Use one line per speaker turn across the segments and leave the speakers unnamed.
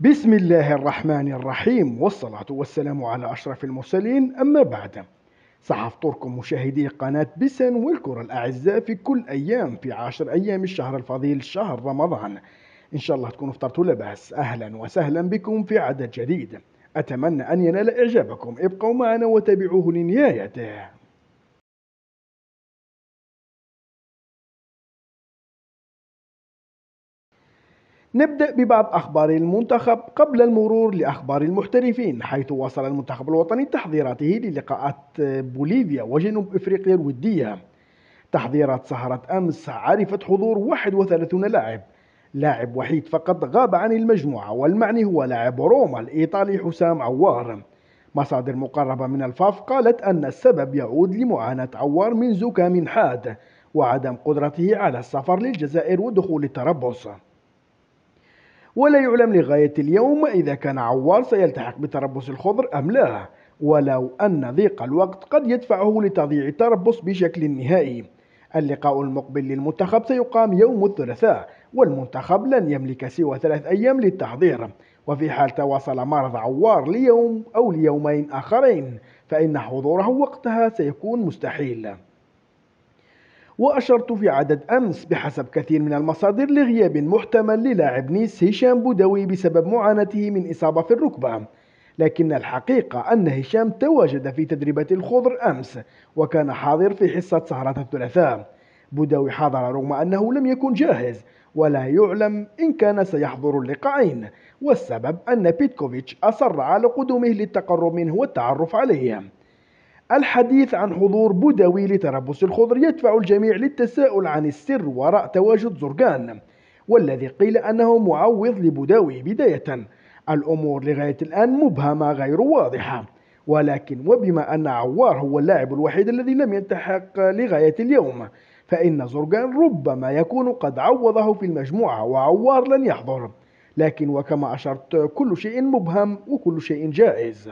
بسم الله الرحمن الرحيم والصلاة والسلام على أشرف المرسلين أما بعد صح طوركم مشاهدي قناة بسن والكرة الأعزاء في كل أيام في عشر أيام الشهر الفضيل شهر رمضان إن شاء الله تكونوا فطرتوا لباس أهلا وسهلا بكم في عدد جديد أتمنى أن ينال إعجابكم ابقوا معنا وتابعوه لنهايته نبدأ ببعض أخبار المنتخب قبل المرور لأخبار المحترفين حيث واصل المنتخب الوطني تحضيراته للقاءات بوليفيا وجنوب إفريقيا الودية تحضيرات سهرة أمس عرفت حضور 31 لاعب لاعب وحيد فقط غاب عن المجموعة والمعني هو لاعب روما الإيطالي حسام عوار مصادر مقربة من الفاف قالت أن السبب يعود لمعاناة عوار من زكام حاد وعدم قدرته على السفر للجزائر ودخول التربص ولا يعلم لغاية اليوم إذا كان عوار سيلتحق بتربص الخضر أم لا ولو أن ضيق الوقت قد يدفعه لتضييع التربص بشكل نهائي اللقاء المقبل للمنتخب سيقام يوم الثلاثاء والمنتخب لن يملك سوى ثلاث أيام للتحضير وفي حال تواصل مرض عوار ليوم أو ليومين آخرين فإن حضوره وقتها سيكون مستحيل وأشرت في عدد أمس بحسب كثير من المصادر لغياب محتمل للاعب نيس هشام بودوي بسبب معاناته من إصابة في الركبة لكن الحقيقة أن هشام تواجد في تدريبات الخضر أمس وكان حاضر في حصة سهرة الثلاثاء بودوي حضر رغم أنه لم يكن جاهز ولا يعلم إن كان سيحضر اللقاءين والسبب أن بيتكوفيتش أصر على قدومه للتقرب منه والتعرف عليه الحديث عن حضور بدوي لتربص الخضر يدفع الجميع للتساؤل عن السر وراء تواجد زرقان والذي قيل أنه معوض لبدوي بداية الأمور لغاية الآن مبهمة غير واضحة ولكن وبما أن عوار هو اللاعب الوحيد الذي لم يلتحق لغاية اليوم فإن زرقان ربما يكون قد عوضه في المجموعة وعوار لن يحضر لكن وكما أشرت كل شيء مبهم وكل شيء جائز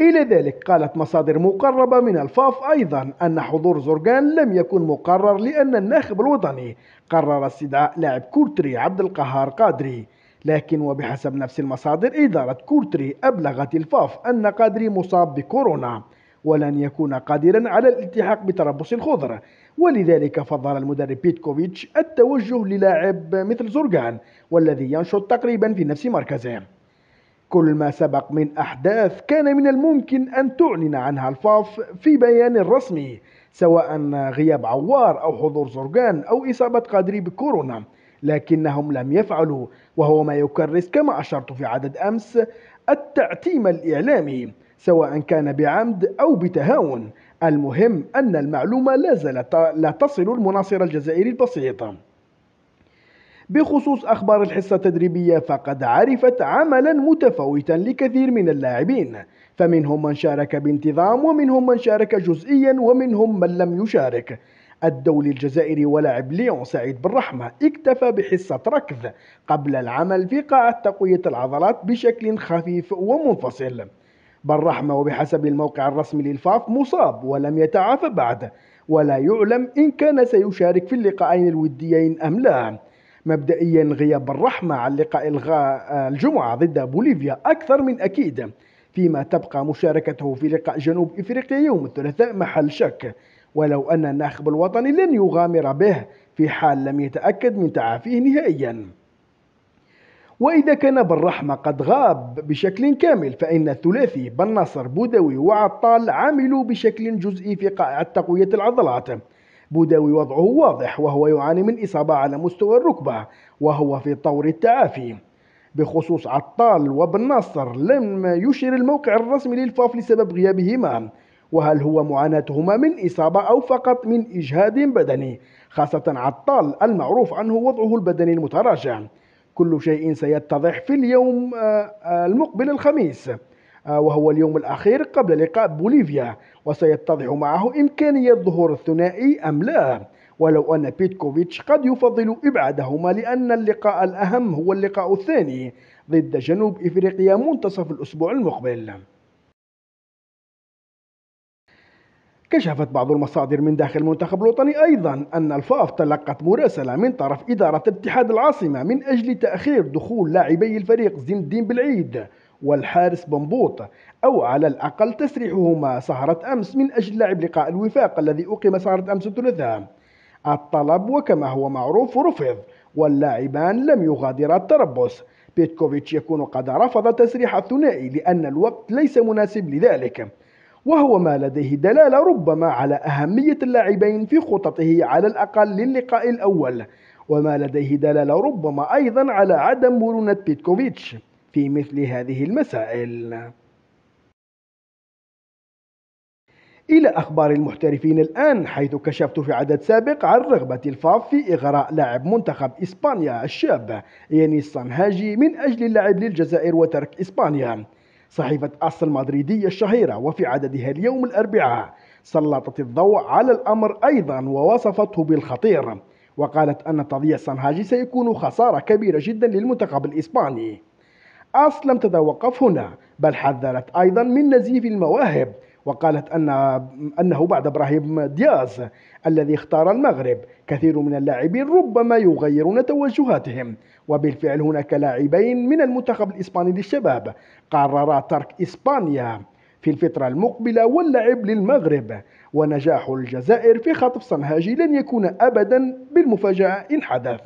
إلى ذلك قالت مصادر مقربة من الفاف أيضا أن حضور زرقان لم يكن مقرر لأن الناخب الوطني قرر استدعاء لاعب كورتري عبد القهار قادري لكن وبحسب نفس المصادر إدارة كورتري أبلغت الفاف أن قادري مصاب بكورونا ولن يكون قادرا على الالتحاق بتربص الخضر ولذلك فضل المدرب بيتكوفيتش التوجه للاعب مثل زرقان والذي ينشط تقريبا في نفس مركزه كل ما سبق من أحداث كان من الممكن أن تعلن عنها الفاف في بيان رسمي سواء غياب عوار أو حضور زرقان أو إصابة قادري بكورونا لكنهم لم يفعلوا وهو ما يكرس كما أشرت في عدد أمس التعتيم الإعلامي سواء كان بعمد أو بتهاون المهم أن المعلومة لا زالت لا تصل المناصر الجزائري البسيط بخصوص أخبار الحصة التدريبية فقد عرفت عملا متفاوتا لكثير من اللاعبين فمنهم من شارك بانتظام ومنهم من شارك جزئيا ومنهم من لم يشارك الدولي الجزائري ولاعب ليون سعيد بالرحمة اكتفى بحصة ركض قبل العمل في قاعة تقوية العضلات بشكل خفيف ومنفصل بالرحمة وبحسب الموقع الرسمي للفاف مصاب ولم يتعافى بعد ولا يعلم إن كان سيشارك في اللقاءين الوديين أم لا مبدئيا غياب الرحمة عن لقاء إلغاء آه، الجمعة ضد بوليفيا أكثر من أكيد فيما تبقى مشاركته في لقاء جنوب إفريقيا يوم الثلاثاء محل شك ولو أن الناخب الوطني لن يغامر به في حال لم يتأكد من تعافيه نهائيا وإذا كان بالرحمة قد غاب بشكل كامل فإن الثلاثي بن ناصر بودوي وعطال عملوا بشكل جزئي في قائعة تقوية العضلات بوداوي وضعه واضح وهو يعاني من إصابة على مستوى الركبة وهو في طور التعافي بخصوص عطال وبن ناصر لم يشر الموقع الرسمي للفاف لسبب غيابهما وهل هو معاناتهما من إصابة أو فقط من إجهاد بدني خاصة عطال المعروف عنه وضعه البدني المتراجع كل شيء سيتضح في اليوم آه، المقبل الخميس آه، وهو اليوم الأخير قبل لقاء بوليفيا وسيتضح معه إمكانية ظهور الثنائي أم لا ولو أن بيتكوفيتش قد يفضل إبعادهما لأن اللقاء الأهم هو اللقاء الثاني ضد جنوب إفريقيا منتصف الأسبوع المقبل كشفت بعض المصادر من داخل المنتخب الوطني أيضا أن الفاف تلقت مراسلة من طرف إدارة اتحاد العاصمة من أجل تأخير دخول لاعبي الفريق زين الدين بالعيد والحارس بنبوط أو على الأقل تسريحهما سهرة أمس من أجل لعب لقاء الوفاق الذي أقيم سهرة أمس الثلاثاء الطلب وكما هو معروف رفض واللاعبان لم يغادرا التربص بيتكوفيتش يكون قد رفض تسريح الثنائي لأن الوقت ليس مناسب لذلك وهو ما لديه دلالة ربما على أهمية اللاعبين في خططه على الأقل للقاء الأول وما لديه دلالة ربما أيضا على عدم مرونة بيتكوفيتش في مثل هذه المسائل إلى أخبار المحترفين الآن حيث كشفت في عدد سابق عن رغبة الفاف في إغراء لاعب منتخب إسبانيا الشاب يانيس سانهاجي من أجل اللعب للجزائر وترك إسبانيا صحيفة أصل المدريدية الشهيرة وفي عددها اليوم الأربعاء سلطت الضوء على الأمر أيضا ووصفته بالخطير وقالت أن تضييع سانهاجي سيكون خسارة كبيرة جدا للمنتخب الإسباني آس لم تتوقف هنا بل حذرت أيضا من نزيف المواهب وقالت أن أنه بعد إبراهيم دياز الذي اختار المغرب كثير من اللاعبين ربما يغيرون توجهاتهم وبالفعل هناك لاعبين من المنتخب الإسباني للشباب قررا ترك إسبانيا في الفترة المقبلة واللعب للمغرب ونجاح الجزائر في خطف صنهاجي لن يكون أبدا بالمفاجأة إن حدث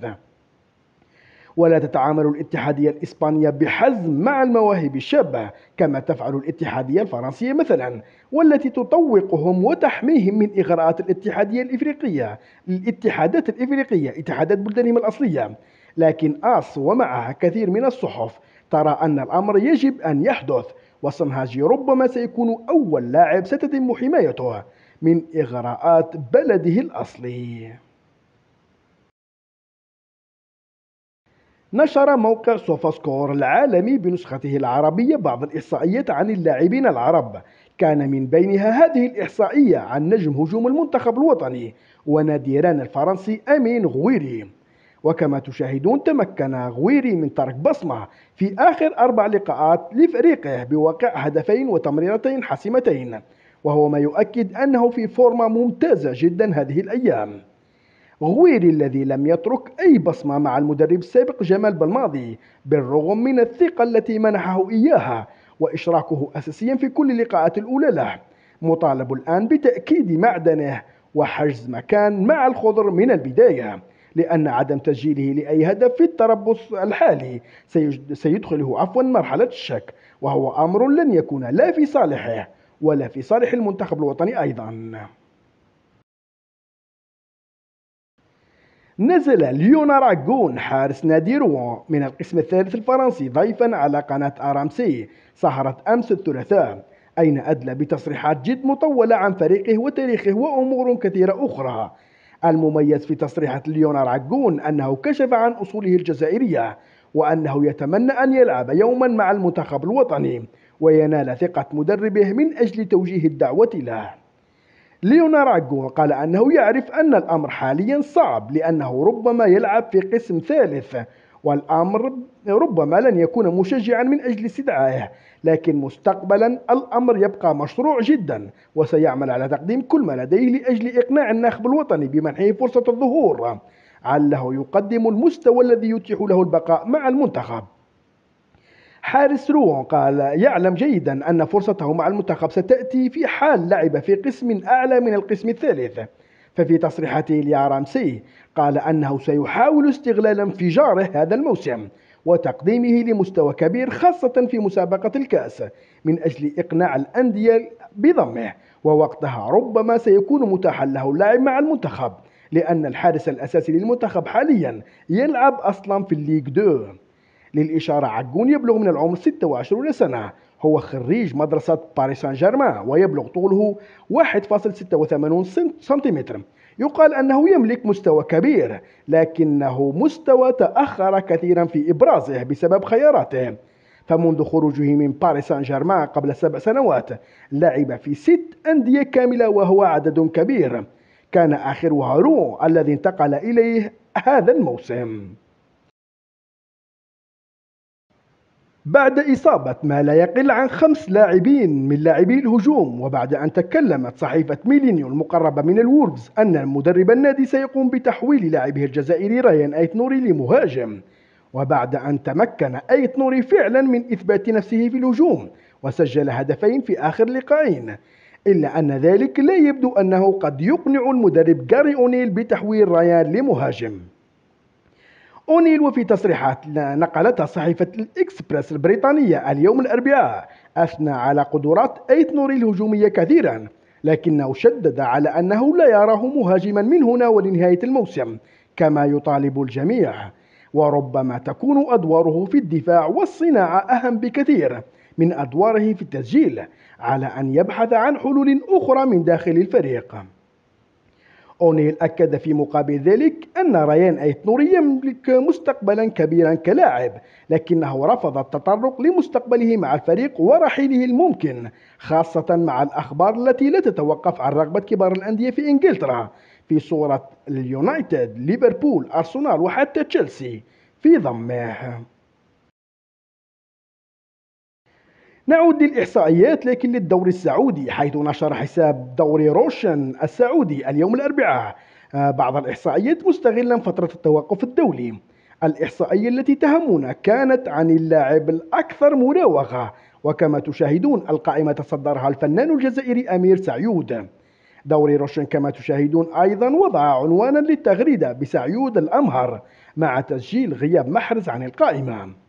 ولا تتعامل الاتحادية الإسبانية بحزم مع المواهب الشابة كما تفعل الاتحادية الفرنسية مثلا والتي تطوقهم وتحميهم من إغراءات الاتحادية الإفريقية الاتحادات الإفريقية اتحادات بلدانهم الأصلية لكن آس ومعها كثير من الصحف ترى أن الأمر يجب أن يحدث وصنهاجي ربما سيكون أول لاعب ستتم حمايته من إغراءات بلده الأصلي نشر موقع سوفاسكور العالمي بنسخته العربية بعض الإحصائيات عن اللاعبين العرب كان من بينها هذه الإحصائية عن نجم هجوم المنتخب الوطني وناديران الفرنسي أمين غويري وكما تشاهدون تمكن غويري من ترك بصمة في آخر أربع لقاءات لفريقه بواقع هدفين وتمريرتين حاسمتين وهو ما يؤكد أنه في فورمة ممتازة جدا هذه الأيام غويري الذي لم يترك أي بصمة مع المدرب السابق جمال بالماضي بالرغم من الثقة التي منحه إياها وإشراكه أساسيا في كل اللقاءات الأولى له مطالب الآن بتأكيد معدنه وحجز مكان مع الخضر من البداية لأن عدم تسجيله لأي هدف في التربص الحالي سيدخله عفوا مرحلة الشك وهو أمر لن يكون لا في صالحه ولا في صالح المنتخب الوطني أيضا نزل ليون راغون حارس نادي روان من القسم الثالث الفرنسي ضيفا على قناة أرامسي سهرة أمس الثلاثاء أين أدلى بتصريحات جد مطولة عن فريقه وتاريخه وأمور كثيرة أخرى المميز في تصريحات ليون راغون أنه كشف عن أصوله الجزائرية وأنه يتمنى أن يلعب يوما مع المنتخب الوطني وينال ثقة مدربه من أجل توجيه الدعوة له ليونار عجوه قال أنه يعرف أن الأمر حاليا صعب لأنه ربما يلعب في قسم ثالث والأمر ربما لن يكون مشجعا من أجل استدعائه لكن مستقبلا الأمر يبقى مشروع جدا وسيعمل على تقديم كل ما لديه لأجل إقناع الناخب الوطني بمنحه فرصة الظهور عله يقدم المستوى الذي يتيح له البقاء مع المنتخب حارس روان قال يعلم جيدا أن فرصته مع المنتخب ستأتي في حال لعب في قسم أعلى من القسم الثالث ففي تصريحاته لرامسي قال أنه سيحاول استغلال انفجاره هذا الموسم وتقديمه لمستوى كبير خاصة في مسابقة الكأس من أجل إقناع الأندية بضمه ووقتها ربما سيكون متاحا له اللعب مع المنتخب لأن الحارس الأساسي للمنتخب حاليا يلعب أصلا في الليغ 2 للإشارة عجون يبلغ من العمر 26 سنة هو خريج مدرسة باريس سان جيرمان ويبلغ طوله 1.86 سنتيمتر يقال أنه يملك مستوى كبير لكنه مستوى تأخر كثيرا في إبرازه بسبب خياراته فمنذ خروجه من باريس سان جيرمان قبل سبع سنوات لعب في ست أندية كاملة وهو عدد كبير كان آخرها رو الذي انتقل إليه هذا الموسم بعد إصابة ما لا يقل عن خمس لاعبين من لاعبي الهجوم وبعد أن تكلمت صحيفة ميلينيو المقربة من الولفز أن مدرب النادي سيقوم بتحويل لاعبه الجزائري رايان أيت نوري لمهاجم وبعد أن تمكن أيت نوري فعلا من إثبات نفسه في الهجوم وسجل هدفين في آخر لقاءين إلا أن ذلك لا يبدو أنه قد يقنع المدرب جاري أونيل بتحويل رايان لمهاجم أونيل وفي تصريحات نقلتها صحيفة الإكسبرس البريطانية اليوم الأربعاء أثنى على قدرات أيت نوري الهجومية كثيرا لكنه شدد على أنه لا يراه مهاجما من هنا ولنهاية الموسم كما يطالب الجميع وربما تكون أدواره في الدفاع والصناعة أهم بكثير من أدواره في التسجيل على أن يبحث عن حلول أخرى من داخل الفريق أونيل أكد في مقابل ذلك أن ريان أيتنور يملك مستقبلا كبيرا كلاعب لكنه رفض التطرق لمستقبله مع الفريق ورحيله الممكن خاصة مع الأخبار التي لا تتوقف عن رغبة كبار الأندية في إنجلترا في صورة اليونايتد ليفربول أرسنال وحتى تشيلسي في ضمه نعود للإحصائيات لكن للدوري السعودي حيث نشر حساب دوري روشن السعودي اليوم الأربعاء آه، بعض الإحصائيات مستغلا فترة التوقف الدولي الإحصائية التي تهمنا كانت عن اللاعب الأكثر مراوغة وكما تشاهدون القائمة تصدرها الفنان الجزائري أمير سعيود دوري روشن كما تشاهدون أيضا وضع عنوانا للتغريدة بسعيود الأمهر مع تسجيل غياب محرز عن القائمة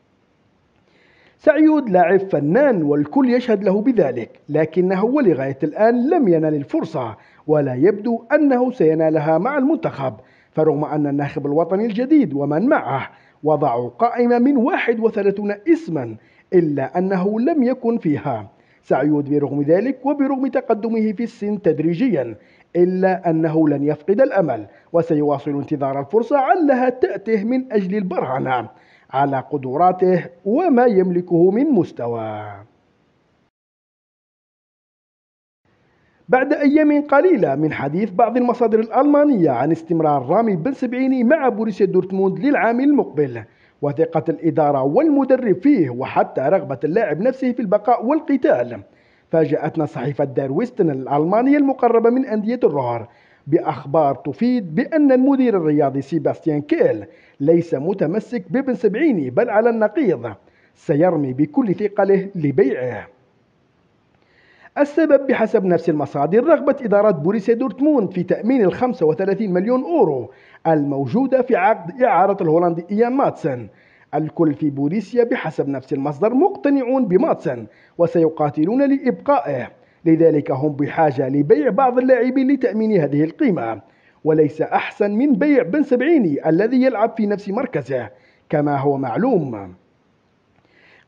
سعيود لاعب فنان والكل يشهد له بذلك لكنه ولغاية الآن لم ينال الفرصة ولا يبدو أنه سينالها مع المنتخب فرغم أن الناخب الوطني الجديد ومن معه وضعوا قائمة من 31 اسما إلا أنه لم يكن فيها سعيود برغم ذلك وبرغم تقدمه في السن تدريجيا إلا أنه لن يفقد الأمل وسيواصل انتظار الفرصة علها تأته من أجل البرهنة على قدراته وما يملكه من مستوى بعد أيام قليلة من حديث بعض المصادر الألمانية عن استمرار رامي بن سبعيني مع بوريسيا دورتموند للعام المقبل وثقة الإدارة والمدرب فيه وحتى رغبة اللاعب نفسه في البقاء والقتال فاجأتنا صحيفة دار ويستن الألمانية المقربة من أندية الرهر بأخبار تفيد بأن المدير الرياضي سيباستيان كيل ليس متمسك بابن سبعيني بل على النقيض سيرمي بكل ثقله لبيعه السبب بحسب نفس المصادر رغبة إدارة بوريسيا دورتموند في تأمين ال 35 مليون أورو الموجودة في عقد إعارة الهولندي إيان ماتسن الكل في بوريسيا بحسب نفس المصدر مقتنعون بماتسن وسيقاتلون لإبقائه لذلك هم بحاجة لبيع بعض اللاعبين لتأمين هذه القيمة وليس أحسن من بيع بن سبعيني الذي يلعب في نفس مركزه كما هو معلوم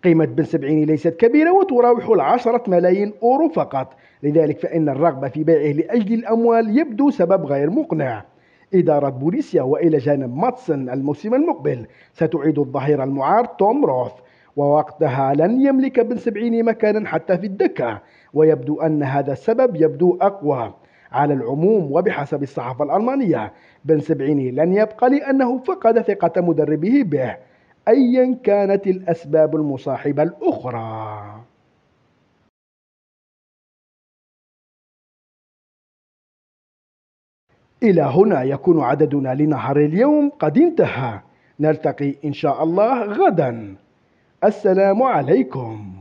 قيمة بن سبعيني ليست كبيرة وتراوح العشرة ملايين أورو فقط لذلك فإن الرغبة في بيعه لأجل الأموال يبدو سبب غير مقنع إدارة بوريسيا وإلى جانب ماتسن الموسم المقبل ستعيد الظهير المعار توم روث ووقتها لن يملك بن سبعيني مكانا حتى في الدكة ويبدو أن هذا السبب يبدو أقوى على العموم وبحسب الصحافة الألمانية بن سبعيني لن يبقى لأنه فقد ثقة مدربه به أيا كانت الأسباب المصاحبة الأخرى إلى هنا يكون عددنا لنهار اليوم قد انتهى نلتقي إن شاء الله غدا السلام عليكم